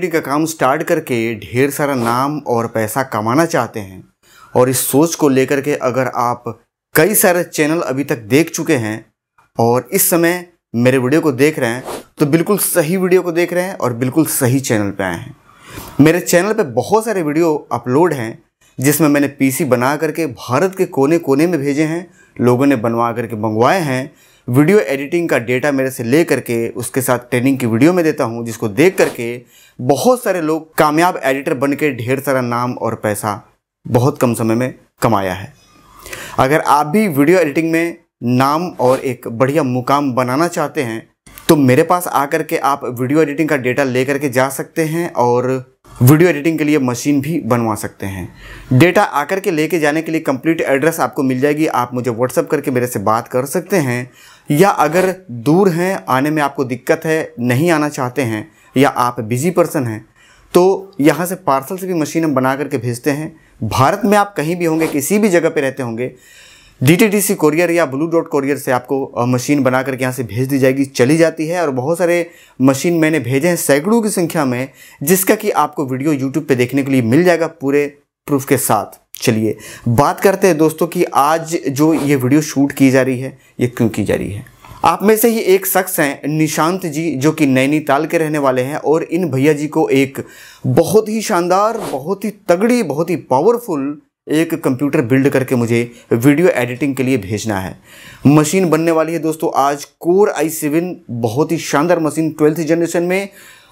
Ready का काम start करके ढेर सारा नाम और पैसा कमाना चाहते हैं और इस सोच को लेकर के अगर आप कई सारे चैनल अभी तक देख चुके हैं और इस समय मेरे वीडियो को देख रहे हैं तो बिल्कुल सही वीडियो को देख रहे हैं और बिल्कुल सही चैनल पर आए हैं मेरे चैनल पर बहुत सारे वीडियो अपलोड हैं जिसमें मैंने पीसी बना करके भारत के कोने कोने में भेजे हैं लोगों ने बनवा करके मंगवाए हैं वीडियो एडिटिंग का डेटा मेरे से ले करके उसके साथ ट्रेनिंग की वीडियो में देता हूँ जिसको देख करके बहुत सारे लोग कामयाब एडिटर बन के ढेर सारा नाम और पैसा बहुत कम समय में कमाया है अगर आप भी वीडियो एडिटिंग में नाम और एक बढ़िया मुकाम बनाना चाहते हैं तो मेरे पास आकर के आप वीडियो एडिटिंग का डेटा लेकर के जा सकते हैं और वीडियो एडिटिंग के लिए मशीन भी बनवा सकते हैं डेटा आकर के लेके जाने के लिए कंप्लीट एड्रेस आपको मिल जाएगी आप मुझे व्हाट्सअप करके मेरे से बात कर सकते हैं या अगर दूर हैं आने में आपको दिक्कत है नहीं आना चाहते हैं या आप बिजी पर्सन हैं तो यहाँ से पार्सल से भी मशीन हम बना करके भेजते हैं भारत में आप कहीं भी होंगे किसी भी जगह पर रहते होंगे डी कोरियर या ब्लू डॉट कोरियर से आपको मशीन बना करके यहाँ से भेज दी जाएगी चली जाती है और बहुत सारे मशीन मैंने भेजे हैं सैकड़ों की संख्या में जिसका कि आपको वीडियो यूट्यूब पे देखने के लिए मिल जाएगा पूरे प्रूफ के साथ चलिए बात करते हैं दोस्तों कि आज जो ये वीडियो शूट की जा रही है ये क्यों की जा रही है आप में से ही एक शख्स हैं निशांत जी जो कि नैनीताल के रहने वाले हैं और इन भैया जी को एक बहुत ही शानदार बहुत ही तगड़ी बहुत ही पावरफुल एक कंप्यूटर बिल्ड करके मुझे वीडियो एडिटिंग के लिए भेजना है मशीन बनने वाली है दोस्तों आज कोर आई सेवन बहुत ही शानदार मशीन ट्वेल्थ जनरेशन में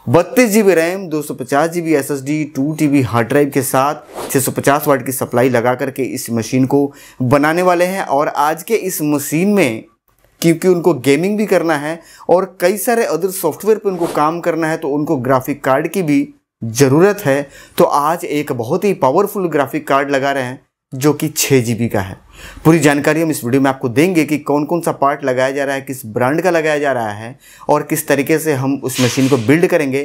बत्तीस जी बी रैम दो सौ पचास G B S S D two T B hard drive के साथ छः सौ पचास वाट की सप्लाई लगा करके इस मशीन को बनाने वाले हैं और आज के इस मशीन में क्योंकि उनको गेमिंग भी करना है और कई सारे अदर सॉफ्टवेयर पर उनको काम करना है तो उनको ग्राफिक कार्ड की भी ज़रूरत है तो आज एक बहुत ही पावरफुल ग्राफिक कार्ड लगा रहे हैं जो कि छः जी का है पूरी जानकारी हम इस वीडियो में आपको देंगे कि कौन कौन सा पार्ट लगाया जा रहा है किस ब्रांड का लगाया जा रहा है और किस तरीके से हम उस मशीन को बिल्ड करेंगे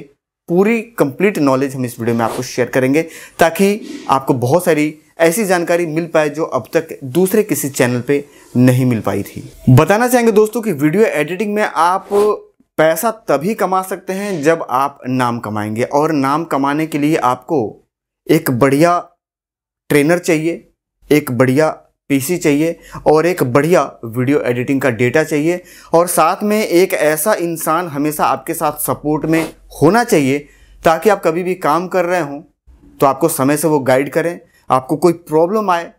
पूरी कंप्लीट नॉलेज हम इस वीडियो में आपको शेयर करेंगे ताकि आपको बहुत सारी ऐसी जानकारी मिल पाए जो अब तक दूसरे किसी चैनल पर नहीं मिल पाई थी बताना चाहेंगे दोस्तों कि वीडियो एडिटिंग में आप पैसा तभी कमा सकते हैं जब आप नाम कमाएंगे और नाम कमाने के लिए आपको एक बढ़िया ट्रेनर चाहिए एक बढ़िया पीसी चाहिए और एक बढ़िया वीडियो एडिटिंग का डेटा चाहिए और साथ में एक ऐसा इंसान हमेशा आपके साथ सपोर्ट में होना चाहिए ताकि आप कभी भी काम कर रहे हों तो आपको समय से वो गाइड करें आपको कोई प्रॉब्लम आए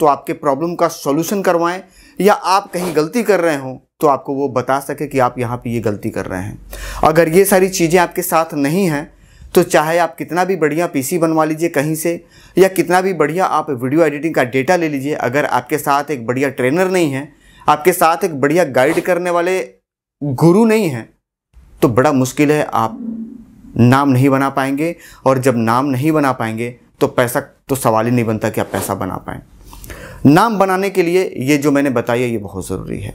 तो आपके प्रॉब्लम का सॉल्यूशन करवाएं या आप कहीं गलती कर रहे हों तो आपको वो बता सके कि आप यहाँ पे ये गलती कर रहे हैं अगर ये सारी चीज़ें आपके साथ नहीं हैं तो चाहे आप कितना भी बढ़िया पीसी बनवा लीजिए कहीं से या कितना भी बढ़िया आप वीडियो एडिटिंग का डेटा ले लीजिए अगर आपके साथ एक बढ़िया ट्रेनर नहीं है आपके साथ एक बढ़िया गाइड करने वाले गुरु नहीं हैं तो बड़ा मुश्किल है आप नाम नहीं बना पाएंगे और जब नाम नहीं बना पाएंगे तो पैसा तो सवाल ही नहीं बनता कि आप पैसा बना पाएँ नाम बनाने के लिए ये जो मैंने बताया ये बहुत ज़रूरी है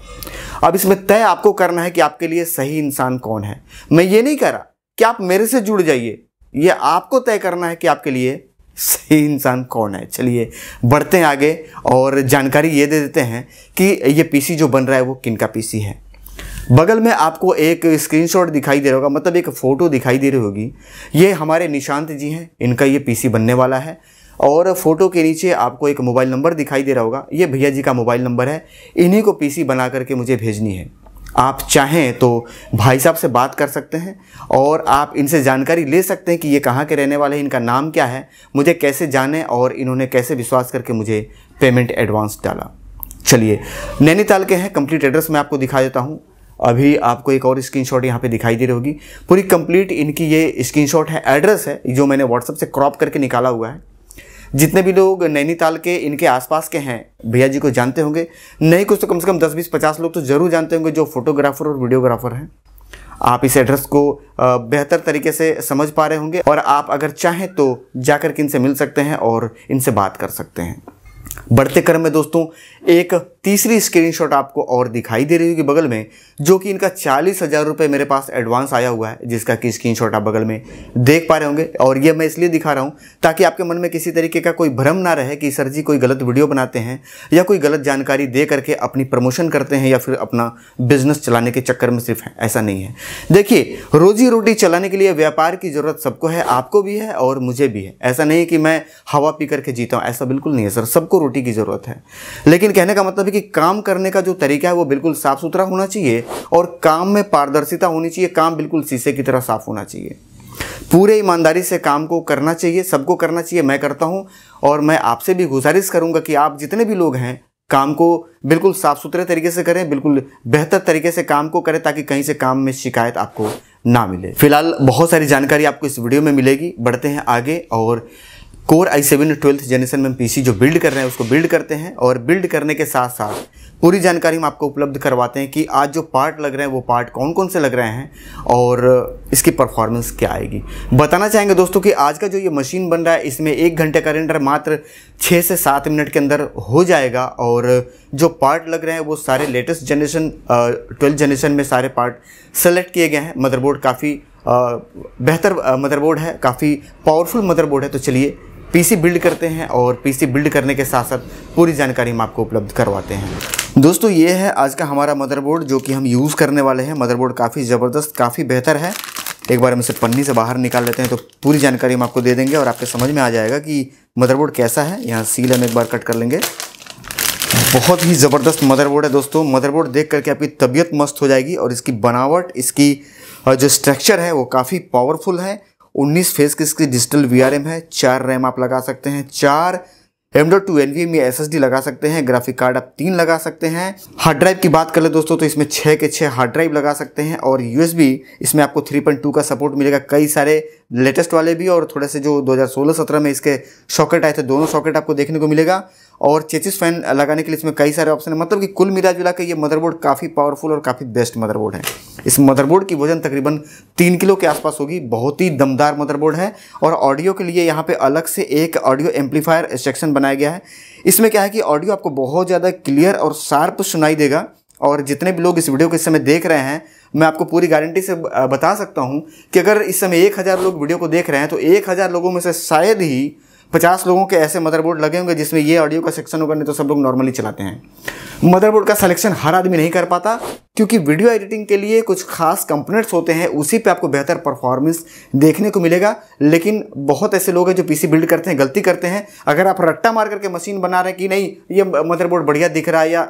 अब इसमें तय आपको करना है कि आपके लिए सही इंसान कौन है मैं ये नहीं कह रहा कि आप मेरे से जुड़ जाइए ये आपको तय करना है कि आपके लिए सही इंसान कौन है चलिए बढ़ते हैं आगे और जानकारी ये दे देते हैं कि ये पीसी जो बन रहा है वो किन का पीसी है बगल में आपको एक स्क्रीनशॉट दिखाई दे रहा होगा मतलब एक फ़ोटो दिखाई दे रही होगी ये हमारे निशांत जी हैं इनका ये पीसी बनने वाला है और फ़ोटो के नीचे आपको एक मोबाइल नंबर दिखाई दे रहा होगा ये भैया जी का मोबाइल नंबर है इन्हीं को पीसी बना करके मुझे भेजनी है आप चाहें तो भाई साहब से बात कर सकते हैं और आप इनसे जानकारी ले सकते हैं कि ये कहाँ के रहने वाले हैं इनका नाम क्या है मुझे कैसे जाने और इन्होंने कैसे विश्वास करके मुझे पेमेंट एडवांस डाला चलिए नैनीताल के हैं कंप्लीट एड्रेस मैं आपको दिखा देता हूँ अभी आपको एक और स्क्रीन शॉट यहाँ पर दिखाई दे रही होगी पूरी कंप्लीट इनकी ये स्क्रीन शॉट है एड्रेस है जो मैंने व्हाट्सअप से क्रॉप करके निकाला हुआ है जितने भी लोग नैनीताल के इनके आसपास के हैं भैया जी को जानते होंगे नहीं कुछ तो कम से कम दस बीस पचास लोग तो ज़रूर जानते होंगे जो फोटोग्राफर और वीडियोग्राफर हैं आप इस एड्रेस को बेहतर तरीके से समझ पा रहे होंगे और आप अगर चाहें तो जाकर के इनसे मिल सकते हैं और इनसे बात कर सकते हैं बढ़ते क्रम में दोस्तों एक तीसरी स्क्रीनशॉट आपको और दिखाई दे रही होगी बगल में जो कि इनका चालीस हज़ार रुपये मेरे पास एडवांस आया हुआ है जिसका कि स्क्रीनशॉट आप बगल में देख पा रहे होंगे और ये मैं इसलिए दिखा रहा हूँ ताकि आपके मन में किसी तरीके का कोई भ्रम ना रहे कि सर जी कोई गलत वीडियो बनाते हैं या कोई गलत जानकारी दे करके अपनी प्रमोशन करते हैं या फिर अपना बिजनेस चलाने के चक्कर में सिर्फ ऐसा नहीं है देखिए रोजी रोटी चलाने के लिए व्यापार की ज़रूरत सबको है आपको भी है और मुझे भी है ऐसा नहीं है कि मैं हवा पी करके जीता हूँ ऐसा बिल्कुल नहीं है सर सबको रोटी की ज़रूरत है लेकिन कहने का मतलब है कि काम करने का जो तरीका है वो बिल्कुल साफ सुथरा होना चाहिए और काम में पारदर्शिता होनी चाहिए काम बिल्कुल शीशे की तरह साफ होना चाहिए पूरे ईमानदारी से काम को करना चाहिए सबको करना चाहिए मैं करता हूँ और मैं आपसे भी गुजारिश करूँगा कि आप जितने भी लोग हैं काम को बिल्कुल साफ सुथरे तरीके से करें बिल्कुल बेहतर तरीके से काम को करें ताकि कहीं से काम में शिकायत आपको ना मिले फिलहाल बहुत सारी जानकारी आपको इस वीडियो में मिलेगी बढ़ते हैं आगे और core i seven twelfth generation में पीसी जो बिल्ड कर रहे हैं उसको बिल्ड करते हैं और बिल्ड करने के साथ साथ पूरी जानकारी हम आपको उपलब्ध करवाते हैं कि आज जो पार्ट लग रहे हैं वो पार्ट कौन कौन से लग रहे हैं और इसकी परफॉर्मेंस क्या आएगी बताना चाहेंगे दोस्तों कि आज का जो ये मशीन बन रहा है इसमें एक घंटे का रेंडर मात्र छः से सात मिनट के अंदर हो जाएगा और जो पार्ट लग रहे हैं वो सारे लेटेस्ट जनरेशन ट्वेल्थ जनरेशन में सारे पार्ट सेलेक्ट किए गए हैं मदरबोर्ड काफ़ी बेहतर मदरबोर्ड है काफ़ी पावरफुल मदरबोर्ड है तो चलिए पीसी बिल्ड करते हैं और पीसी बिल्ड करने के साथ साथ पूरी जानकारी हम आपको उपलब्ध करवाते हैं दोस्तों ये है आज का हमारा मदरबोर्ड जो कि हम यूज़ करने वाले हैं मदरबोर्ड काफ़ी ज़बरदस्त काफ़ी बेहतर है एक बार हम इसे पन्नी से बाहर निकाल लेते हैं तो पूरी जानकारी हम आपको दे देंगे और आपके समझ में आ जाएगा कि मदरबोर्ड कैसा है यहाँ सील हम एक बार कट कर लेंगे बहुत ही ज़बरदस्त मदरबोर्ड है दोस्तों मदरबोर्ड देख करके आपकी तबीयत मस्त हो जाएगी और इसकी बनावट इसकी जो स्ट्रक्चर है वो काफ़ी पावरफुल है 19 फेज के इसके डिजिटल वी है चार रैम आप लगा सकते हैं चार M two N V M S लगा सकते हैं ग्राफिक कार्ड आप तीन लगा सकते हैं हार्ड ड्राइव की बात कर ले दोस्तों तो इसमें छः के छः हार्ड ड्राइव लगा सकते हैं और यूएसबी इसमें आपको 3.2 का सपोर्ट मिलेगा कई सारे लेटेस्ट वाले भी और थोड़े से जो 2016-17 में इसके सॉकेट आए थे दोनों सॉकेट आपको देखने को मिलेगा और चेचिस फैन लगाने के लिए इसमें कई सारे ऑप्शन है मतलब कि कुल मिला जुला के ये मदरबोर्ड काफ़ी पावरफुल और काफ़ी बेस्ट मदरबोर्ड है इस मदरबोर्ड की वजन तकरीबन तीन किलो के आसपास होगी बहुत ही दमदार मदरबोर्ड है और ऑडियो के लिए यहाँ पे अलग से एक ऑडियो एम्पलीफायर सेक्शन बनाया गया है इसमें क्या है कि ऑडियो आपको बहुत ज़्यादा क्लियर और शार्प सुनाई देगा और जितने भी लोग इस वीडियो को इस समय देख रहे हैं मैं आपको पूरी गारंटी से बता सकता हूँ कि अगर इस समय एक हज़ार लोग वीडियो को देख रहे हैं तो एक हज़ार लोगों में से शायद ही पचास लोगों के ऐसे मदरबोर्ड लगे होंगे जिसमें ये ऑडियो का सेक्शन होगा नहीं तो सब लोग नॉर्मली चलाते हैं मदरबोर्ड का सिलेक्शन हर आदमी नहीं कर पाता क्योंकि वीडियो एडिटिंग के लिए कुछ खास कंपोनेंट्स होते हैं उसी पे आपको बेहतर परफॉर्मेंस देखने को मिलेगा लेकिन बहुत ऐसे लोग हैं जो पीसी बिल्ड करते हैं गलती करते हैं अगर आप रट्टा मार करके मशीन बना रहे हैं कि नहीं ये मदरबोर्ड बढ़िया दिख रहा है या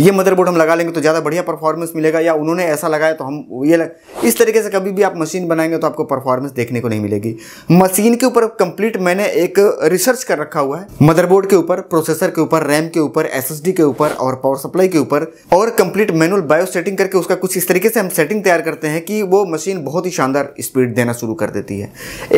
ये मदरबोर्ड हम लगा लेंगे तो ज़्यादा बढ़िया परफॉर्मेंस मिलेगा या उन्होंने ऐसा लगाया तो हम ये लग... इस तरीके से कभी भी आप मशीन बनाएंगे तो आपको परफॉर्मेंस देखने को नहीं मिलेगी मशीन के ऊपर कंप्लीट मैंने एक रिसर्च कर रखा हुआ है मदरबोर्ड के ऊपर प्रोसेसर के ऊपर रैम के ऊपर एस के ऊपर और पावर सप्लाई के ऊपर और कंप्लीट मैनुअल बायो सेटिंग करके उसका कुछ इस तरीके से हम सेटिंग तैयार करते हैं कि वो मशीन बहुत ही शानदार स्पीड देना शुरू कर देती है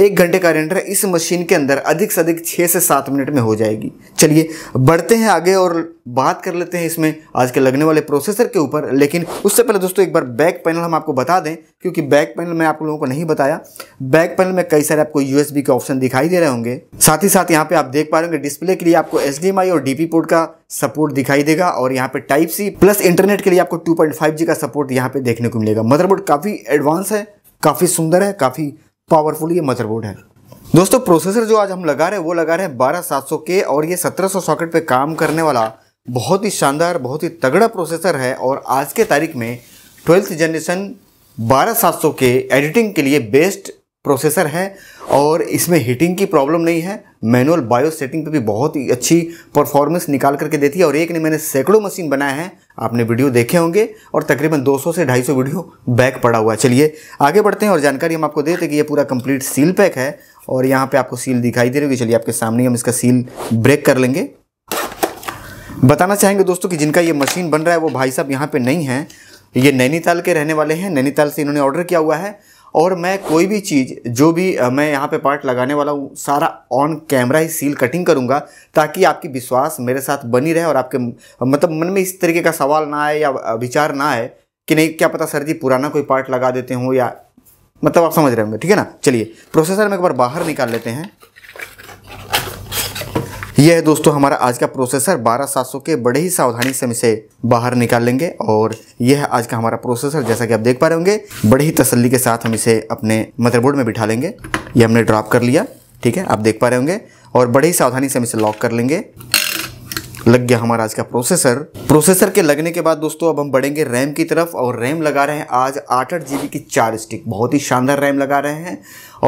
एक घंटे का रेंडर इस मशीन के अंदर अधिक से अधिक छः से सात मिनट में हो जाएगी चलिए बढ़ते हैं आगे और बात कर लेते हैं इसमें आज के लगने वाले प्रोसेसर के ऊपर लेकिन उससे पहले दोस्तों एक बार बैक पैनल हम आपको बता दें क्योंकि बैक पैनल में आप लोगों को नहीं बताया बैक पैनल में कई सारे आपको यूएसबी के ऑप्शन दिखाई दे रहे होंगे साथ ही साथ यहाँ पे आप देख पा रहे होंगे डिस्प्ले के लिए आपको एस और डीपी पोर्ट का सपोर्ट दिखाई देगा और यहाँ पे टाइप सी प्लस इंटरनेट के लिए आपको टू का सपोर्ट यहाँ पे देखने को मिलेगा मदरबोर्ड काफ़ी एडवांस है काफ़ी सुंदर है काफ़ी पावरफुल ये मदरबोर्ड है दोस्तों प्रोसेसर जो आज हम लगा रहे हैं वो लगा रहे हैं बारह के और ये 1700 सौ सॉकेट पे काम करने वाला बहुत ही शानदार बहुत ही तगड़ा प्रोसेसर है और आज के तारीख में ट्वेल्थ जनरेशन बारह सात सौ के एडिटिंग के लिए बेस्ट प्रोसेसर है और इसमें हीटिंग की प्रॉब्लम नहीं है मैनुअल बायो सेटिंग पे भी बहुत ही अच्छी परफॉर्मेंस निकाल करके देती है और एक ने मैंने सैकड़ों मशीन बनाए हैं आपने वीडियो देखे होंगे और तकरीबन 200 से 250 वीडियो बैक पड़ा हुआ है चलिए आगे बढ़ते हैं और जानकारी हम आपको देते हैं कि ये पूरा कंप्लीट सील पैक है और यहाँ पर आपको सील दिखाई दे रही होगी चलिए आपके सामने हम इसका सील ब्रेक कर लेंगे बताना चाहेंगे दोस्तों कि जिनका ये मशीन बन रहा है वो भाई साहब यहाँ पे नहीं हैं ये नैनीताल के रहने वाले हैं नैनीताल से इन्होंने ऑर्डर किया हुआ है और मैं कोई भी चीज़ जो भी मैं यहाँ पे पार्ट लगाने वाला हूँ सारा ऑन कैमरा ही सील कटिंग करूँगा ताकि आपकी विश्वास मेरे साथ बनी रहे और आपके मतलब मन में इस तरीके का सवाल ना आए या विचार ना आए कि नहीं क्या पता सर जी पुराना कोई पार्ट लगा देते हों या मतलब आप समझ रहे होंगे ठीक है ना चलिए प्रोसेसर में एक बार बाहर निकाल लेते हैं यह है दोस्तों हमारा आज का प्रोसेसर बारह सात सौ के बड़े ही सावधानी से हम इसे बाहर निकाल लेंगे और यह है आज का हमारा प्रोसेसर जैसा कि आप देख पा रहे होंगे बड़े ही तसल्ली के साथ हम इसे अपने मदरबोर्ड में बिठा लेंगे ये हमने ड्रॉप कर लिया ठीक है आप देख पा रहे होंगे और बड़े ही सावधानी से हम इसे लॉक कर लेंगे लग गया हमारा आज का प्रोसेसर प्रोसेसर के लगने के बाद दोस्तों अब हम बढ़ेंगे रैम की तरफ और रैम लगा रहे हैं आज आठ आठ जीबी की चार स्टिक बहुत ही शानदार रैम लगा रहे हैं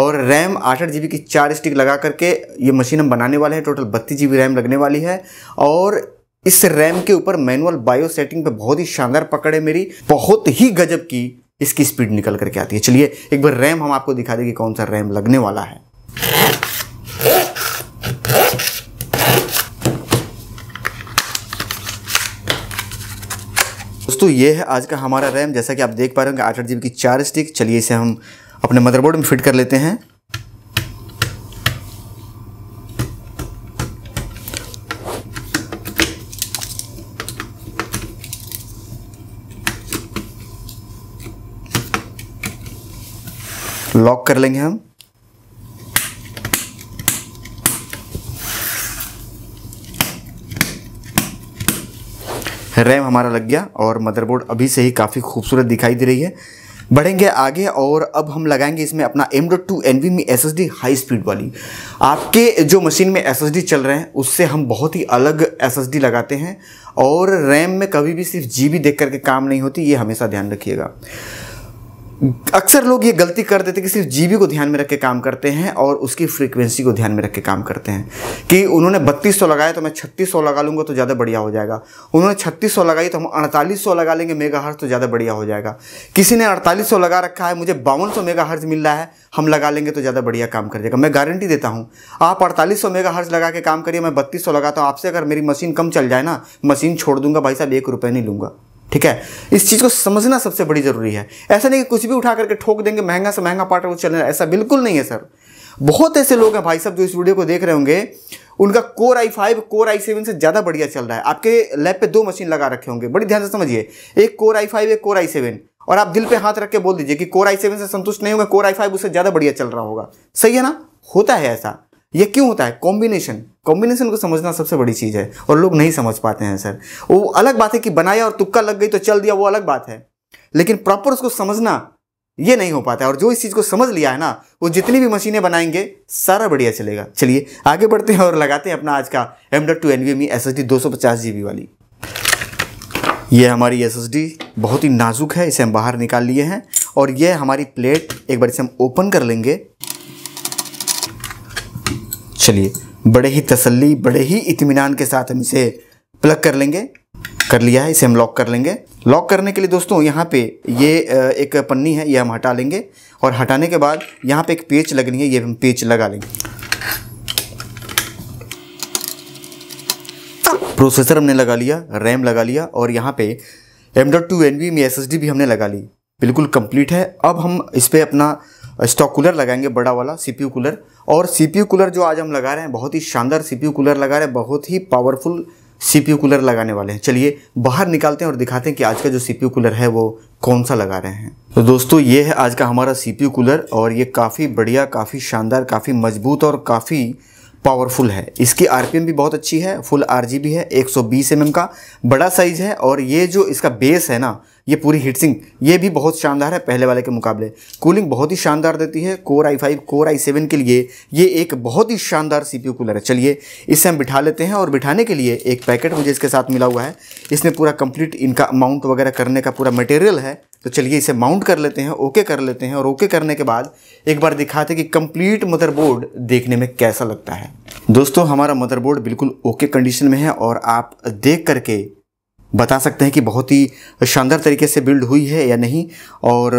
और रैम आठ आठ जीबी की चार स्टिक लगा करके ये मशीन हम बनाने वाले हैं टोटल बत्तीस जीबी रैम लगने वाली है और इस रैम के ऊपर मैनुअल बायो सेटिंग पे बहुत ही शानदार पकड़ है मेरी बहुत ही गजब की इसकी स्पीड निकल करके आती है चलिए एक बार रैम हम आपको दिखा देंगे कौन सा रैम लगने वाला है दोस्तों ये है आज का हमारा रैम जैसा कि आप देख पा रहे होंगे आठ आठ जी की चार स्टिक चलिए इसे हम अपने मदरबोर्ड में फिट कर लेते हैं लॉक कर लेंगे हम रैम हमारा लग गया और मदरबोर्ड अभी से ही काफ़ी खूबसूरत दिखाई दे रही है बढ़ेंगे आगे और अब हम लगाएंगे इसमें अपना M dot two N M S high speed वाली आपके जो मशीन में एस चल रहे हैं उससे हम बहुत ही अलग एस लगाते हैं और रैम में कभी भी सिर्फ जी बी देख करके काम नहीं होती ये हमेशा ध्यान रखिएगा अक्सर लोग ये गलती कर देते कि सिर्फ जीबी को ध्यान में रख के काम करते हैं और उसकी फ्रीक्वेंसी को ध्यान में रख के काम करते हैं कि उन्होंने बत्तीस सौ लगाया तो मैं छत्तीस सौ लगा लूँगा तो ज़्यादा बढ़िया हो जाएगा उन्होंने छत्तीस सौ लगाई तो हम अड़तालीस सौ लगा लेंगे मेगा हर्ज तो ज़्यादा बढ़िया हो जाएगा किसी ने अड़तालीस सौ लगा रखा है मुझे बावन सौ मेगा हर्ज मिल रहा है हम लगा लेंगे तो ज़्यादा बढ़िया काम कर जाएगा मैं गारंटी देता हूँ आप अड़तालीस सौ मेगा हर्ज लगा के काम करिए मैं बत्तीस सौ लगाता हूँ आपसे अगर मेरी मशीन कम चल जाए ना मशीन छोड़ दूंगा भाई साहब एक रुपये नहीं लूँगा ठीक है इस चीज़ को समझना सबसे बड़ी जरूरी है ऐसा नहीं कि कुछ भी उठा करके ठोक देंगे महंगा से महंगा पार्ट वो चलना ऐसा बिल्कुल नहीं है सर बहुत ऐसे लोग हैं भाई साहब जो इस वीडियो को देख रहे होंगे उनका core i five core i seven से ज़्यादा बढ़िया चल रहा है आपके लैब पे दो मशीन लगा रखे होंगे बड़ी ध्यान से समझिए एक कोर आई फाइव एक कोर आई सेवन और आप दिल पे हाथ रख के बोल दीजिए कि कोर आई सेवन से संतुष्ट नहीं होगा कोर आई फाइव उससे ज़्यादा बढ़िया चल रहा होगा सही है ना होता है ऐसा ये क्यों होता है कॉम्बिनेशन कॉम्बिनेशन को समझना सबसे बड़ी चीज़ है और लोग नहीं समझ पाते हैं सर वो अलग बात है कि बनाया और तुक्का लग गई तो चल दिया वो अलग बात है लेकिन प्रॉपर उसको समझना ये नहीं हो पाता है और जो इस चीज़ को समझ लिया है ना वो जितनी भी मशीनें बनाएंगे सारा बढ़िया चलेगा चलिए आगे बढ़ते हैं और लगाते हैं अपना आज का M dot two N V M S S D दो सौ पचास जी बी वाली ये हमारी एस एस डी बहुत ही नाजुक है इसे हम बाहर निकाल लिए हैं और यह हमारी प्लेट एक बार इसे हम ओपन कर लेंगे चलिए बड़े ही तसल्ली बड़े ही इतमान के साथ हम इसे प्लग कर लेंगे कर लिया है इसे हम लॉक कर लेंगे लॉक करने के लिए दोस्तों यहाँ पे ये एक पन्नी है ये हम हटा लेंगे और हटाने के बाद यहाँ पे एक पेच लगनी है ये हम पेच लगा लेंगे प्रोसेसर हमने लगा लिया रैम लगा लिया और यहाँ पे M dot two N M S भी हमने लगा ली बिल्कुल कंप्लीट है अब हम इस पर अपना स्टॉक कूलर लगाएंगे बड़ा वाला सीपीयू कूलर और सीपीयू कूलर जो आज हम लगा रहे हैं बहुत ही शानदार सीपीयू कूलर लगा रहे हैं बहुत ही पावरफुल सीपीयू कूलर लगाने वाले हैं चलिए बाहर निकालते हैं और दिखाते हैं कि आज का जो सीपीयू कूलर है वो कौन सा लगा रहे हैं तो दोस्तों ये है आज का हमारा सीपीयू कूलर और ये काफ़ी बढ़िया काफ़ी शानदार काफ़ी मजबूत और काफ़ी पावरफुल है इसकी आरपीएम भी बहुत अच्छी है फुल आरजीबी है 120 एमएम का बड़ा साइज है और ये जो इसका बेस है ना ये पूरी हीटसिंग ये भी बहुत शानदार है पहले वाले के मुकाबले कूलिंग बहुत ही शानदार देती है core i five core i seven के लिए ये एक बहुत ही शानदार सी पी कूलर है चलिए इसे हम बिठा लेते हैं और बिठाने के लिए एक पैकेट मुझे इसके साथ मिला हुआ है इसमें पूरा कंप्लीट इनका माउंट वगैरह करने का पूरा मटेरियल है तो चलिए इसे माउंट कर लेते हैं ओके कर लेते हैं और ओके करने के बाद एक बार दिखाते कि कंप्लीट मदरबोर्ड देखने में कैसा लगता है दोस्तों हमारा मदरबोर्ड बिल्कुल ओके कंडीशन में है और आप देख करके बता सकते हैं कि बहुत ही शानदार तरीके से बिल्ड हुई है या नहीं और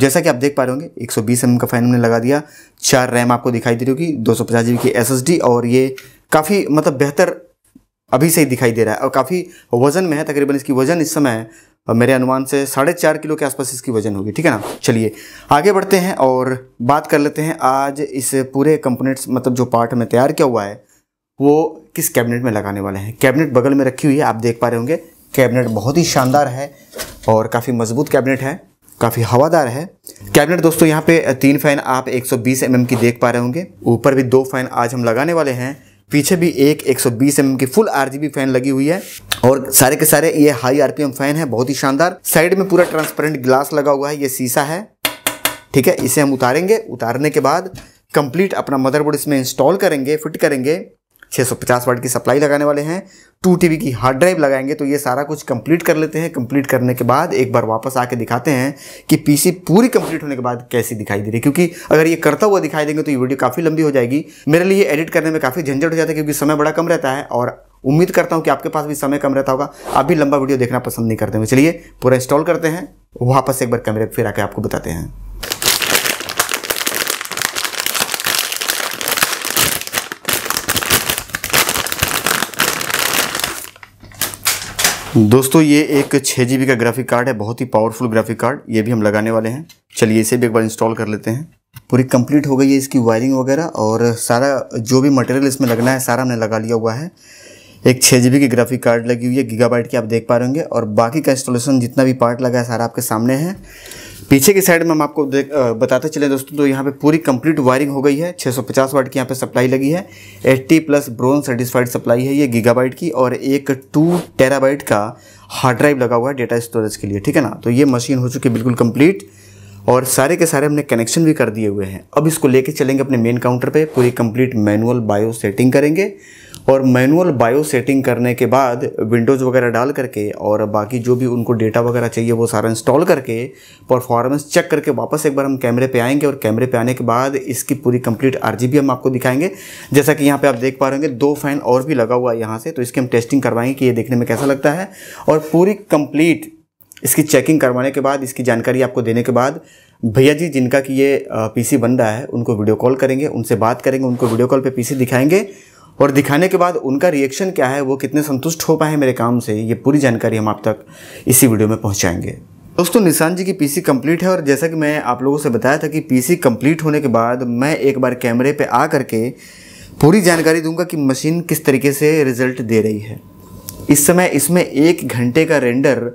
जैसा कि आप देख पा रहे होंगे 120 सौ का फैन हमने लगा दिया चार रैम आपको दिखाई दे रही होगी दो सौ की एस और ये काफ़ी मतलब बेहतर अभी से ही दिखाई दे रहा है और काफ़ी वजन में है तकरीबन इसकी वजन इस समय मेरे अनुमान से साढ़े चार किलो के आसपास इसकी वजन होगी ठीक है ना चलिए आगे बढ़ते हैं और बात कर लेते हैं आज इस पूरे कंपोनेंट्स मतलब जो पार्ट में तैयार किया हुआ है वो किस कैबिनेट में लगाने वाले हैं कैबिनेट बगल में रखी हुई है आप देख पा रहे होंगे कैबिनेट बहुत ही शानदार है और काफ़ी मजबूत कैबिनेट है काफ़ी हवादार है कैबिनेट दोस्तों यहाँ पे तीन फैन आप 120 एम mm की देख पा रहे होंगे ऊपर भी दो फैन आज हम लगाने वाले हैं पीछे भी एक 120 एम mm की फुल आर फैन लगी हुई है और सारे के सारे ये हाई आर फैन है बहुत ही शानदार साइड में पूरा ट्रांसपेरेंट ग्लास लगा हुआ है ये शीशा है ठीक है इसे हम उतारेंगे उतारने के बाद कंप्लीट अपना मदरबोर्ड इसमें इंस्टॉल करेंगे फिट करेंगे 650 वाट की सप्लाई लगाने वाले हैं टू टी की हार्ड ड्राइव लगाएंगे तो ये सारा कुछ कंप्लीट कर लेते हैं कंप्लीट करने के बाद एक बार वापस आके दिखाते हैं कि पीसी पूरी कंप्लीट होने के बाद कैसी दिखाई दे रही है क्योंकि अगर ये करता हुआ दिखाई देंगे तो ये वीडियो काफ़ी लंबी हो जाएगी मेरे लिए एडिट करने में काफ़ी झंझट हो जाता है क्योंकि समय बड़ा कम रहता है और उम्मीद करता हूँ कि आपके पास भी समय कम रहता होगा आप भी लंबा वीडियो देखना पसंद नहीं करते हुए चलिए पूरा इंस्टॉल करते हैं वापस एक बार कैमरे फिर आके आपको बताते हैं दोस्तों ये एक छः जी का ग्राफिक कार्ड है बहुत ही पावरफुल ग्राफिक कार्ड ये भी हम लगाने वाले हैं चलिए इसे भी एक बार इंस्टॉल कर लेते हैं पूरी कंप्लीट हो गई है इसकी वायरिंग वगैरह और सारा जो भी मटेरियल इसमें लगना है सारा हमने लगा लिया हुआ है एक छः जी की ग्राफिक कार्ड लगी हुई है गीगाबाइट की आप देख पा रहे होंगे और बाकी का इंस्टॉलेशन जितना भी पार्ट लगा है सारा आपके सामने है पीछे की साइड में हम आपको देख बताते चले दोस्तों तो यहाँ पे पूरी कंप्लीट वायरिंग हो गई है 650 वाट की यहाँ पे सप्लाई लगी है 80 प्लस ब्रोन सर्टिफाइड सप्लाई है ये गीगाबाइट की और एक टू टेराबाइट का हार्ड ड्राइव लगा हुआ है डेटा स्टोरेज के लिए ठीक है ना तो ये मशीन हो चुकी है बिल्कुल कम्प्लीट और सारे के सारे हमने कनेक्शन भी कर दिए हुए हैं अब इसको लेके चलेंगे अपने मेन काउंटर पर पूरी कम्प्लीट मैनुअल बायो सेटिंग करेंगे और मैनुअल बायो सेटिंग करने के बाद विंडोज़ वगैरह डाल करके और बाकी जो भी उनको डेटा वगैरह चाहिए वो सारा इंस्टॉल करके परफॉर्मेंस चेक करके वापस एक बार हम कैमरे पे आएंगे और कैमरे पे आने के बाद इसकी पूरी कंप्लीट आर हम आपको दिखाएंगे जैसा कि यहाँ पर आप देख पा रहे होंगे दो फैन और भी लगा हुआ है यहाँ से तो इसकी हम टेस्टिंग करवाएंगे कि ये देखने में कैसा लगता है और पूरी कम्प्लीट इसकी चेकिंग करवाने के बाद इसकी जानकारी आपको देने के बाद भैया जी जिनका कि ये पीसी बन रहा है उनको वीडियो कॉल करेंगे उनसे बात करेंगे उनको वीडियो कॉल पे पीसी दिखाएंगे और दिखाने के बाद उनका रिएक्शन क्या है वो कितने संतुष्ट हो पाए मेरे काम से ये पूरी जानकारी हम आप तक इसी वीडियो में पहुँचाएँगे दोस्तों निशान जी की पीसी कंप्लीट है और जैसा कि मैं आप लोगों से बताया था कि पीसी कंप्लीट होने के बाद मैं एक बार कैमरे पे आ करके पूरी जानकारी दूंगा कि मशीन किस तरीके से रिजल्ट दे रही है इस समय इसमें एक घंटे का रेंडर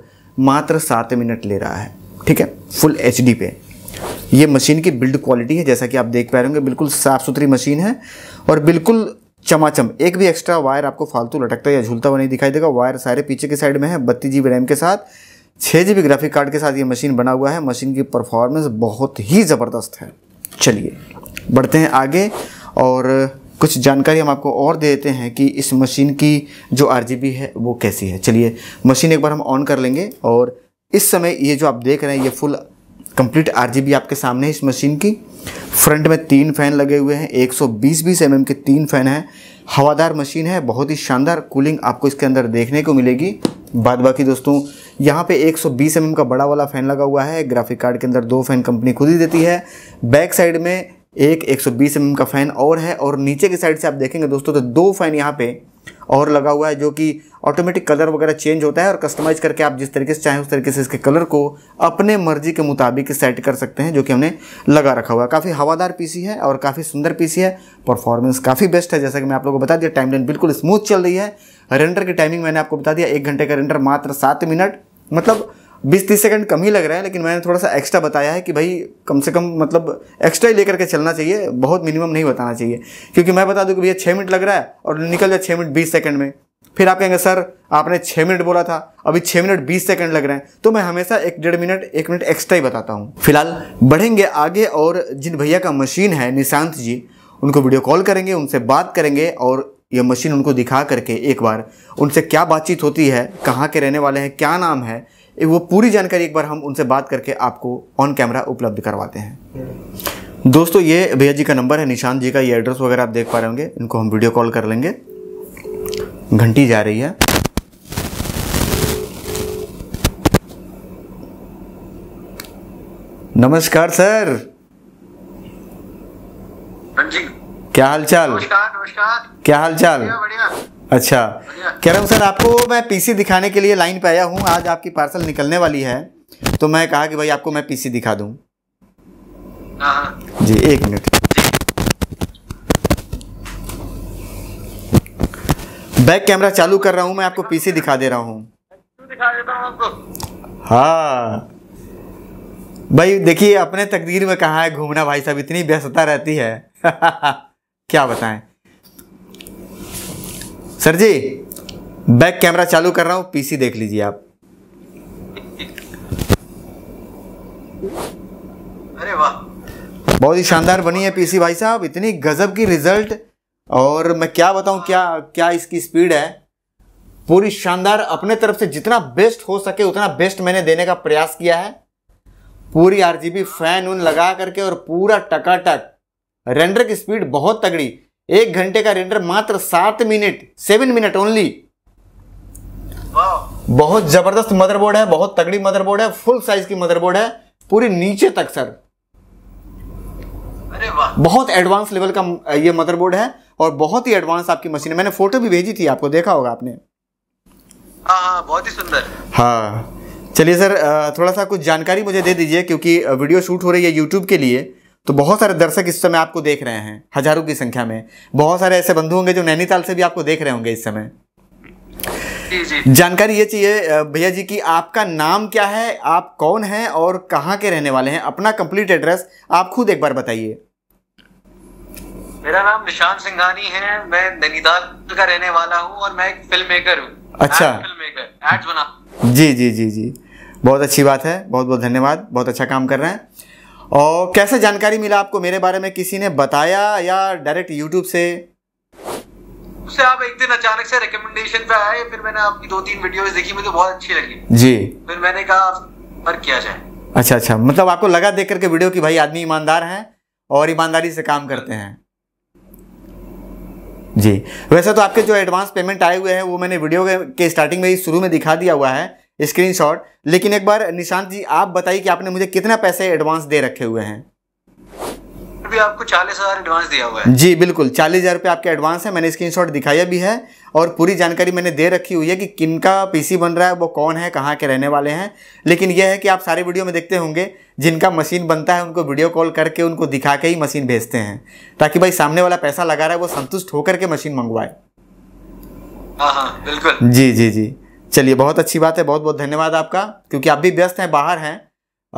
मात्र सात मिनट ले रहा है ठीक है फुल एच पे ये मशीन की बिल्ड क्वालिटी है जैसा कि आप देख पा रहे होंगे बिल्कुल साफ़ सुथरी मशीन है और बिल्कुल चमाचम एक भी एक्स्ट्रा वायर आपको फालतू लटकता या झूलता हुआ नहीं दिखाई देगा वायर सारे पीछे के साइड में है बत्तीस जी रैम के साथ छः जी ग्राफिक कार्ड के साथ ये मशीन बना हुआ है मशीन की परफॉर्मेंस बहुत ही ज़बरदस्त है चलिए बढ़ते हैं आगे और कुछ जानकारी हम आपको और दे देते हैं कि इस मशीन की जो आर है वो कैसी है चलिए मशीन एक बार हम ऑन कर लेंगे और इस समय ये जो आप देख रहे हैं ये फुल कंप्लीट आरजीबी आपके सामने है इस मशीन की फ्रंट में तीन फैन लगे हुए हैं 120 बीस एम के तीन फैन हैं हवादार मशीन है बहुत ही शानदार कूलिंग आपको इसके अंदर देखने को मिलेगी बाद बाकी दोस्तों यहाँ पे 120 एम mm का बड़ा वाला फ़ैन लगा हुआ है ग्राफिक कार्ड के अंदर दो फैन कंपनी खुद ही देती है बैक साइड में एक 120 एम mm का फ़ैन और है और नीचे की साइड से आप देखेंगे दोस्तों तो दो फ़ैन यहाँ पे और लगा हुआ है जो कि ऑटोमेटिक कलर वगैरह चेंज होता है और कस्टमाइज करके आप जिस तरीके से चाहें उस तरीके से इसके कलर को अपने मर्जी के मुताबिक सेट कर सकते हैं जो कि हमने लगा रखा हुआ है काफ़ी हवादार पीसी है और काफ़ी सुंदर पीसी है परफॉर्मेंस काफ़ी बेस्ट है जैसा कि मैं आप लोगों को बता दिया टाइम लाइन बिल्कुल स्मूथ चल रही है रेंडर की टाइमिंग मैंने आपको बता दिया एक घंटे का रेंडर मात्र सात मिनट मतलब बीस तीस सेकंड कम ही लग रहा है लेकिन मैंने थोड़ा सा एक्स्ट्रा बताया है कि भाई कम से कम मतलब एक्स्ट्रा ही लेकर के चलना चाहिए बहुत मिनिमम नहीं बताना चाहिए क्योंकि मैं बता दूँ कि भैया छः मिनट लग रहा है और निकल जाए छः मिनट बीस सेकंड में फिर आप कहेंगे सर आपने छः मिनट बोला था अभी छः मिनट बीस सेकंड लग रहे हैं तो मैं हमेशा एक डेढ़ मिनट एक मिनट एक्स्ट्रा ही बताता हूँ फिलहाल बढ़ेंगे आगे और जिन भैया का मशीन है निशांत जी उनको वीडियो कॉल करेंगे उनसे बात करेंगे और यह मशीन उनको दिखा करके एक बार उनसे क्या बातचीत होती है कहाँ के रहने वाले हैं क्या नाम है वो पूरी जानकारी एक बार हम उनसे बात करके आपको ऑन कैमरा उपलब्ध करवाते हैं दोस्तों ये भैया जी का नंबर है निशांत जी का ये एड्रेस वगैरह आप देख पा रहे होंगे इनको हम वीडियो कॉल कर लेंगे घंटी जा रही है नमस्कार सर हाँ जी क्या हाल चाल नमस्कार नमस्कार क्या हाल चाल बढ़िया अच्छा कह रहा हूँ सर आपको मैं पीसी दिखाने के लिए लाइन पे आया हूँ आज आपकी पार्सल निकलने वाली है तो मैं कहा कि भाई आपको मैं पीसी दिखा दूँ हाँ। जी एक मिनट बैक कैमरा चालू कर रहा हूँ मैं आपको पीसी दिखा दे रहा हूँ हाँ भाई देखिए अपने तकदीर में कहाँ है घूमना भाई साहब इतनी व्यस्तता रहती है क्या बताएं सर जी बैक कैमरा चालू कर रहा हूँ पीसी देख लीजिए आप अरे वाह बहुत ही शानदार बनी है पीसी भाई साहब इतनी गजब की रिजल्ट और मैं क्या बताऊं क्या क्या इसकी स्पीड है पूरी शानदार अपने तरफ से जितना बेस्ट हो सके उतना बेस्ट मैंने देने का प्रयास किया है पूरी आरजीबी फैन उन लगा करके और पूरा टकाटक रेंडर की स्पीड बहुत तगड़ी एक घंटे का रेंडर मात्र सात मिनट सेवन मिनट ओनली बहुत जबरदस्त मदरबोर्ड है बहुत तगड़ी मदरबोर्ड है फुल साइज की मदरबोर्ड है पूरी नीचे तक सर बहुत एडवांस लेवल का ये मदरबोर्ड है और बहुत ही एडवांस आपकी मशीन है मैंने फोटो भी भेजी थी आपको देखा होगा आपने हाँ, हाँ, बहुत ही सुंदर हाँ चलिए सर थोड़ा सा कुछ जानकारी मुझे दे दीजिए क्योंकि वीडियो शूट हो रही है यूट्यूब के लिए तो बहुत सारे दर्शक इस समय आपको देख रहे हैं हजारों की संख्या में बहुत सारे ऐसे बंधु होंगे जो नैनीताल से भी आपको देख रहे होंगे इस समय जानकारी ये चाहिए भैया जी कि आपका नाम क्या है आप कौन हैं और कहाँ के रहने वाले हैं अपना कंप्लीट एड्रेस आप खुद एक बार बताइए मेरा नाम निशान सिंघानी है मैं नैनीताल का रहने वाला हूँ और मैं एक फिल्म मेकर हूँ अच्छा फिल्म मेकर एड्स बना जी जी जी जी बहुत अच्छी बात है बहुत बहुत धन्यवाद बहुत अच्छा काम कर रहे हैं और कैसे जानकारी मिला आपको मेरे बारे में किसी ने बताया या डायरेक्ट यूट्यूब से उससे आप एक दिन अचानक से रिकमेंडेशन पे आए फिर मैंने आपकी दो तीन वीडियोस देखी मुझे बहुत अच्छी लगी जी फिर मैंने कहा पर किया जाए अच्छा अच्छा मतलब आपको लगा देख करके वीडियो की भाई आदमी ईमानदार हैं और ईमानदारी से काम करते हैं जी वैसे तो आपके जो एडवांस पेमेंट आए हुए हैं वो मैंने वीडियो के स्टार्टिंग में ही शुरू में दिखा दिया हुआ है स्क्रीनशॉट लेकिन एक बार निशांत जी आप बताइए कि आपने मुझे कितना पैसे एडवांस दे रखे हुए हैं भी आपको चालीस हजार एडवांस दिया हुआ है जी बिल्कुल चालीस हजार रुपये आपके एडवांस है मैंने स्क्रीनशॉट दिखाया भी है और पूरी जानकारी मैंने दे रखी हुई है कि किनका पीसी बन रहा है वो कौन है कहाँ के रहने वाले हैं लेकिन यह है कि आप सारे वीडियो में देखते होंगे जिनका मशीन बनता है उनको वीडियो कॉल करके उनको दिखा के ही मशीन भेजते हैं ताकि भाई सामने वाला पैसा लगा रहा है वो संतुष्ट होकर के मशीन मंगवाए हाँ हाँ बिल्कुल जी जी जी चलिए बहुत अच्छी बात है बहुत बहुत धन्यवाद आपका क्योंकि आप भी व्यस्त हैं बाहर हैं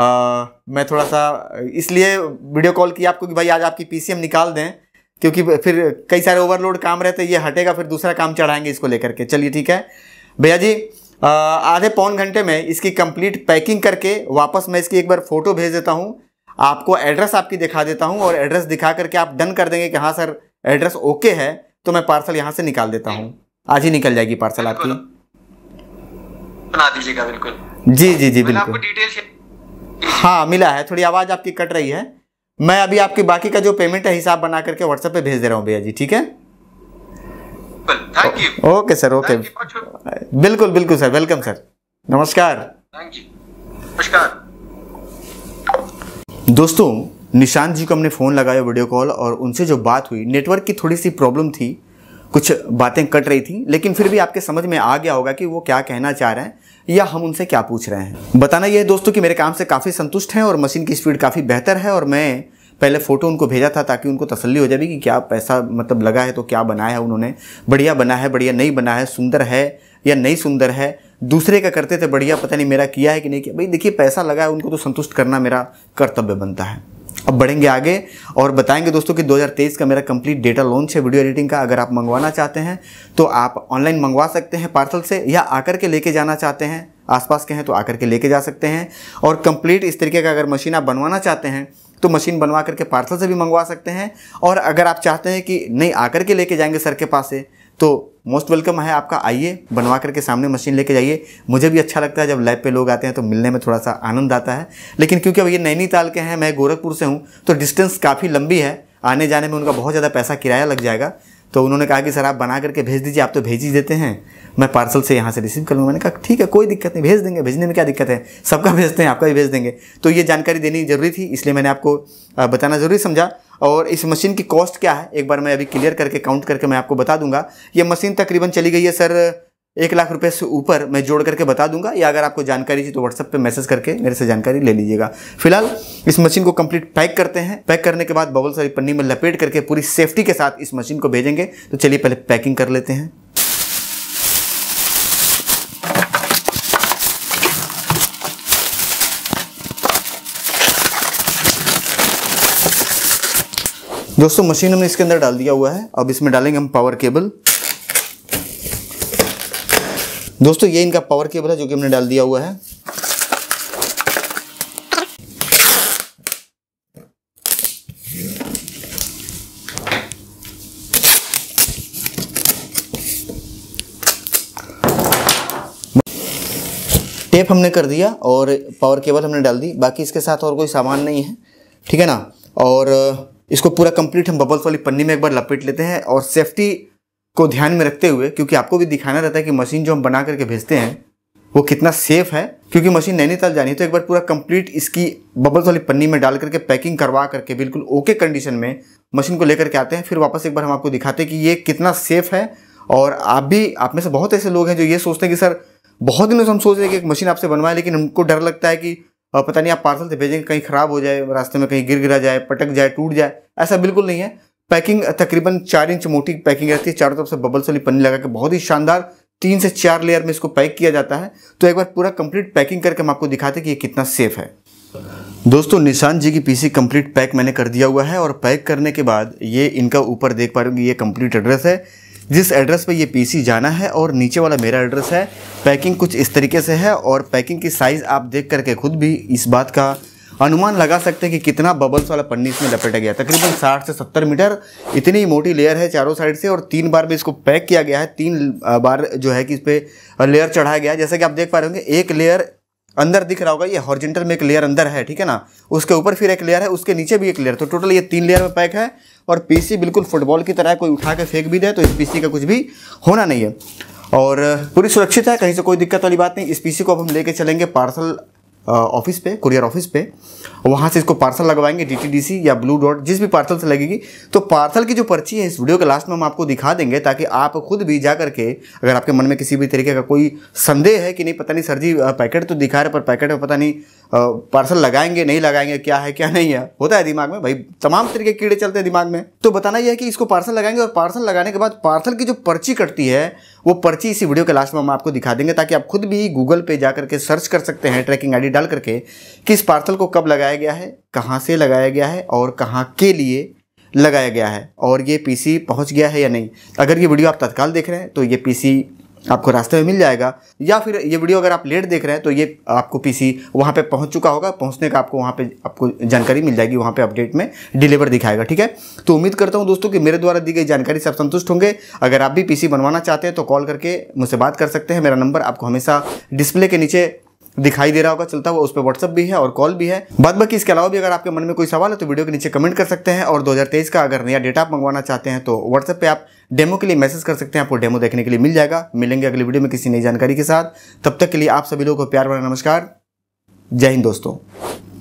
आ, मैं थोड़ा सा इसलिए वीडियो कॉल किया आपको कि भाई आज आपकी पीसीएम निकाल दें क्योंकि फिर कई सारे ओवरलोड काम रहते हैं ये हटेगा फिर दूसरा काम चढ़ाएंगे इसको लेकर के चलिए ठीक है भैया जी आधे पौन घंटे में इसकी कंप्लीट पैकिंग करके वापस मैं इसकी एक बार फ़ोटो भेज देता हूँ आपको एड्रेस आपकी दिखा देता हूँ और एड्रेस दिखा करके आप डन कर देंगे कि हाँ सर एड्रेस ओके है तो मैं पार्सल यहाँ से निकाल देता हूँ आज ही निकल जाएगी पार्सल आपकी बना दीजिएगा बिल्कुल जी जी जी बिल्कुल डिटेल हाँ मिला है थोड़ी आवाज़ आपकी कट रही है मैं अभी आपकी बाकी का जो पेमेंट है हिसाब बना करके व्हाट्सएप पे भेज दे रहा हूँ भैया जी ठीक है thank you okay sir okay बिल्कुल बिल्कुल सर वेलकम सर नमस्कार नमस्कार दोस्तों निशांत जी को हमने फ़ोन लगाया वीडियो कॉल और उनसे जो बात हुई नेटवर्क की थोड़ी सी प्रॉब्लम थी कुछ बातें कट रही थी लेकिन फिर भी आपके समझ में आ गया होगा कि वो क्या कहना चाह रहे हैं या हम उनसे क्या पूछ रहे हैं बताना यह है दोस्तों कि मेरे काम से काफ़ी संतुष्ट हैं और मशीन की स्पीड काफ़ी बेहतर है और मैं पहले फ़ोटो उनको भेजा था ताकि उनको तसल्ली हो जाए कि क्या पैसा मतलब लगा है तो क्या बनाया है उन्होंने बढ़िया बना है बढ़िया नहीं बना है सुंदर है या नहीं सुंदर है दूसरे का करते थे बढ़िया पता नहीं मेरा किया है कि नहीं किया भाई देखिए पैसा लगा है उनको तो संतुष्ट करना मेरा कर्तव्य बनता है अब बढ़ेंगे आगे और बताएंगे दोस्तों कि 2023 का मेरा कंप्लीट डेटा लॉन्च है वीडियो एडिटिंग का अगर आप मंगवाना चाहते हैं तो आप ऑनलाइन मंगवा सकते हैं पार्सल से या आकर के लेके जाना चाहते हैं आसपास के हैं तो आकर के लेके जा सकते हैं और कंप्लीट इस तरीके का अगर मशीन आप बनवाना चाहते हैं तो मशीन बनवा करके पार्सल से भी मंगवा सकते हैं और अगर आप चाहते हैं कि नहीं आकर के लेके जाएंगे सर के पास से तो मोस्ट वेलकम है आपका आइए बनवा करके सामने मशीन लेके जाइए मुझे भी अच्छा लगता है जब लैब पे लोग आते हैं तो मिलने में थोड़ा सा आनंद आता है लेकिन क्योंकि अब ये नैनीताल के हैं मैं गोरखपुर से हूँ तो डिस्टेंस काफ़ी लंबी है आने जाने में उनका बहुत ज़्यादा पैसा किराया लग जाएगा तो उन्होंने कहा कि सर आप बना करके भेज दीजिए आप तो भेज ही देते हैं मैं पार्सल से यहाँ से रिसीव कर लूँगा मैंने कहा ठीक है कोई दिक्कत नहीं भेज देंगे भेजने में क्या दिक्कत है सबका भेजते हैं आपका भी भेज देंगे तो ये जानकारी देनी जरूरी थी इसलिए मैंने आपको बताना ज़रूरी समझा और इस मशीन की कॉस्ट क्या है एक बार मैं अभी क्लियर करके काउंट करके मैं आपको बता दूंगा ये मशीन तकरीबन चली गई है सर एक लाख रुपए से ऊपर मैं जोड़ करके बता दूंगा या अगर आपको जानकारी चाहिए तो व्हाट्सअप पे मैसेज करके मेरे से जानकारी ले लीजिएगा फिलहाल इस मशीन को कंप्लीट पैक करते हैं पैक करने के बाद बबल सारी पन्नी में लपेट करके पूरी सेफ्टी के साथ इस मशीन को भेजेंगे तो चलिए पहले पैकिंग कर लेते हैं दोस्तों मशीन हमने इसके अंदर डाल दिया हुआ है अब इसमें डालेंगे हम पावर केबल दोस्तों ये इनका पावर केबल है जो कि हमने डाल दिया हुआ है टेप हमने कर दिया और पावर केबल हमने डाल दी बाकी इसके साथ और कोई सामान नहीं है ठीक है ना और इसको पूरा कंप्लीट हम बबल्स वाली पन्नी में एक बार लपेट लेते हैं और सेफ्टी को ध्यान में रखते हुए क्योंकि आपको भी दिखाना रहता है कि मशीन जो हम बना करके भेजते हैं वो कितना सेफ है क्योंकि मशीन नैनीताल जानी तो एक बार पूरा कंप्लीट इसकी बबल्स वाली पन्नी में डाल करके पैकिंग करवा करके बिल्कुल ओके कंडीशन में मशीन को लेकर के आते हैं फिर वापस एक बार हम आपको दिखाते हैं कि ये कितना सेफ है और आप भी आप में से बहुत ऐसे लोग हैं जो ये सोचते हैं कि सर बहुत दिनों से हम सोच रहे हैं कि एक मशीन आपसे बनवाए लेकिन हमको डर लगता है कि और पता नहीं आप पार्सल से भेजेंगे कहीं ख़राब हो जाए रास्ते में कहीं गिर गिरा जाए पटक जाए टूट जाए ऐसा बिल्कुल नहीं है पैकिंग तकरीबन चार इंच मोटी पैकिंग रहती है चारों तरफ से बबल्स वाली पन्नी लगा के बहुत ही शानदार तीन से चार लेयर में इसको पैक किया जाता है तो एक बार पूरा कंप्लीट पैकिंग करके हम आपको दिखाते हैं कि ये कितना सेफ है दोस्तों निशान जी की पीसी कंप्लीट पैक मैंने कर दिया हुआ है और पैक करने के बाद ये इनका ऊपर देख पा रहे हो ये कंप्लीट एड्रेस है जिस एड्रेस पे ये पीसी जाना है और नीचे वाला मेरा एड्रेस है पैकिंग कुछ इस तरीके से है और पैकिंग की साइज़ आप देख करके खुद भी इस बात का अनुमान लगा सकते हैं कि कितना बबल्स वाला पन्नी इसमें लपेटा गया तकरीबन 60 से 70 मीटर इतनी मोटी लेयर है चारों साइड से और तीन बार में इसको पैक किया गया है तीन बार जो है कि इस पर लेयर चढ़ाया गया है जैसे कि आप देख पा रहे होंगे एक लेयर अंदर दिख रहा होगा ये हॉर्जेंटल में एक लेयर अंदर है ठीक है ना उसके ऊपर फिर एक लेयर है उसके नीचे भी एक लेयर तो टोटल ये तीन लेयर में पैक है और पीसी बिल्कुल फुटबॉल की तरह कोई उठा के फेंक भी दे तो इस पीसी का कुछ भी होना नहीं है और पूरी सुरक्षित है कहीं से कोई दिक्कत वाली बात नहीं इस पीसी को अब हम लेके चलेंगे पार्सल ऑफिस पे कुरियर ऑफिस पे वहाँ से इसको पार्सल लगवाएंगे डीटीडीसी या ब्लू डॉट जिस भी पार्सल से लगेगी तो पार्सल की जो पर्ची है इस वीडियो के लास्ट में हम आपको दिखा देंगे ताकि आप खुद भी जा करके अगर आपके मन में किसी भी तरीके का कोई संदेह है कि नहीं पता नहीं सर जी पैकेट तो दिखा रहे पर पैकेट में पता नहीं पार्सल लगाएंगे नहीं लगाएंगे क्या है क्या नहीं है होता है दिमाग में भाई तमाम तरीके के कीड़े चलते हैं दिमाग में तो बताना यह है कि इसको पार्सल लगाएंगे और पार्सल लगाने के बाद पार्सल की जो पर्ची कटती है वो पर्ची इसी वीडियो के लास्ट में हम आपको दिखा देंगे ताकि आप खुद भी गूगल पे जा करके सर्च कर सकते हैं ट्रैकिंग आई डाल करके कि इस पार्सल को कब लगाया गया है कहाँ से लगाया गया है और कहाँ के लिए लगाया गया है और ये पीसी पहुंच गया है या नहीं अगर ये वीडियो आप तत्काल देख रहे हैं तो ये पीसी आपको रास्ते में मिल जाएगा या फिर ये वीडियो अगर आप लेट देख रहे हैं तो ये आपको पीसी वहाँ पर पहुँच चुका होगा पहुँचने का आपको वहाँ पे आपको जानकारी मिल जाएगी वहाँ पे अपडेट में डिलीवर दिखाएगा ठीक है तो उम्मीद करता हूँ दोस्तों कि मेरे द्वारा दी गई जानकारी से आप संतुष्ट होंगे अगर आप भी पी बनवाना चाहते हैं तो कॉल करके मुझसे बात कर सकते हैं मेरा नंबर आपको हमेशा डिस्प्ले के नीचे दिखाई दे रहा होगा चलता हुआ उस पर व्हाट्सअप भी है और कॉल भी है बाद बाकी इसके अलावा भी अगर आपके मन में कोई सवाल है तो वीडियो के नीचे कमेंट कर सकते हैं और 2023 का अगर नया डेटा आप मंगवाना चाहते हैं तो व्हाट्सएप पे आप डेमो के लिए मैसेज कर सकते हैं आपको डेमो देखने के लिए मिल जाएगा मिलेंगे अगली वीडियो में किसी नई जानकारी के साथ तब तक के लिए आप सभी लोगों को प्यार भरा नमस्कार जय हिंद दोस्तों